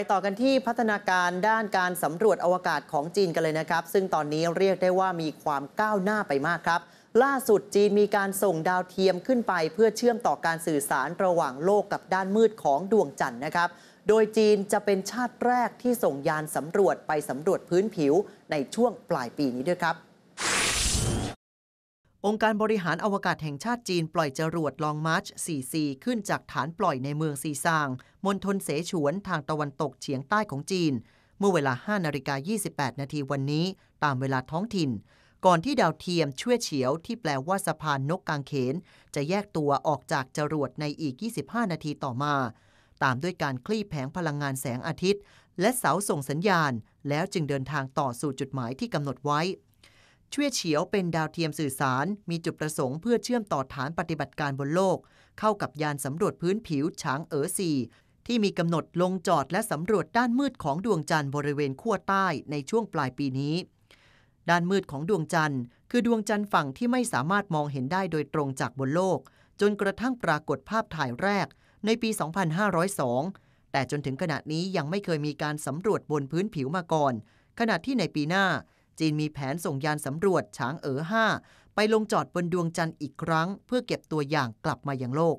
ไปต่อกันที่พัฒนาการด้านการสำรวจอวกาศของจีนกันเลยนะครับ ซึ่งตอนนี้เรียกได้ว่ามีความก้าวหน้าไปมากครับ ล่าสุดจีนมีการส่งดาวเทียมขึ้นไป เพื่อเชื่อมต่อการสื่อสารระหว่างโลกกับด้านมืดของดวงจันทร์นะครับ โดยจีนจะเป็นชาติแรกที่ส่งยานสำรวจไปสำรวจพื้นผิวในช่วงปลายปีนี้ด้วยครับองค์การบริหารอวกาศแห่งชาติจีน ปล่อยจรวดลองมาร์ช 4C ขึ้นจากฐานปล่อยในเมืองซีซางมณฑลเสฉวนทางตะวันตกเฉียงใต้ของจีน เมื่อเวลา 5 นาฬิกา 28 นาทีวันนี้ ตามเวลาท้องถิ่น ก่อนที่ดาวเทียมช่วยเฉียวที่แปลว่าสะพานนกกางเขน จะแยกตัวออกจากจรวดในอีก 25 นาทีต่อมา ตามด้วยการคลี่แผงพลังงานแสงอาทิตย์ และเสาส่งสัญญาณ แล้วจึงเดินทางต่อสู่จุดหมายที่กำหนดไว้เชืวอเฉียวเป็นดาวเทียมสื่อสาร มีจุดประสงค์เพื่อเชื่อมต่อฐานปฏิบัติการบนโลก เข้ากับยานสำรวจพื้นผิวช้างเอ๋อซีที่มีกำหนดลงจอดและสำรวจด้านมืดของดวงจันทร์บริเวณขั้วใต้ในช่วงปลายปีนี้ ด้านมืดของดวงจันทร์คือดวงจันทร์ฝั่งที่ไม่สามารถมองเห็นได้โดยตรงจากบนโลก จนกระทั่งปรากฏภาพถ่ายแรก ในปี 2502 แต่จนถึงขณะนี้ยังไม่เคยมีการสำรวจบนพื้นผิวมาก่อน ขณะที่ในปีหน้าจีนมีแผนส่งยานสำรวจฉางเอ๋อ5ไปลงจอดบนดวงจันทร์อีกครั้ง เพื่อเก็บตัวอย่างกลับมายังโลก